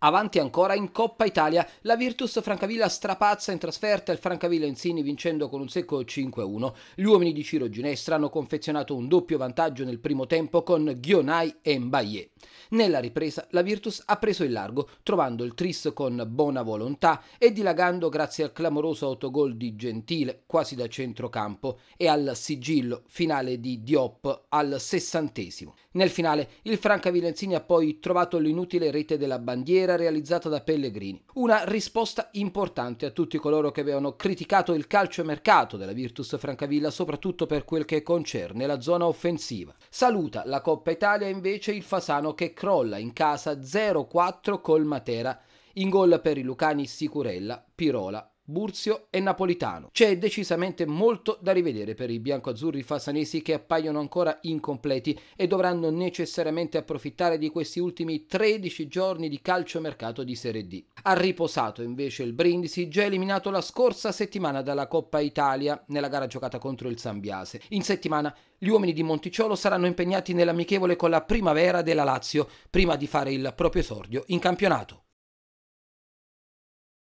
Avanti ancora in Coppa Italia, la Virtus Francavilla strapazza in trasferta il Francavilla Insini vincendo con un secco 5-1. Gli uomini di Ciro Ginestra hanno confezionato un doppio vantaggio nel primo tempo con Ghionai e Mbaye. Nella ripresa la Virtus ha preso il largo, trovando il tris con buona volontà e dilagando grazie al clamoroso autogol di Gentile quasi da centrocampo e al sigillo finale di Diop al sessantesimo. Nel finale il Franca Vilenzini ha poi trovato l'inutile rete della bandiera realizzata da Pellegrini, una risposta importante a tutti coloro che avevano criticato il calcio mercato della Virtus Francavilla soprattutto per quel che concerne la zona offensiva. Saluta la Coppa Italia invece il Fasano Lucano che crolla in casa 0-4 col Matera, in gol per i Lucani Sicurella, Pirola Burzio e Napolitano. C'è decisamente molto da rivedere per i biancoazzurri fasanesi che appaiono ancora incompleti e dovranno necessariamente approfittare di questi ultimi 13 giorni di calciomercato di Serie D. Ha riposato invece il Brindisi, già eliminato la scorsa settimana dalla Coppa Italia nella gara giocata contro il Sambiase. In settimana gli uomini di Monticciolo saranno impegnati nell'amichevole con la primavera della Lazio prima di fare il proprio esordio in campionato.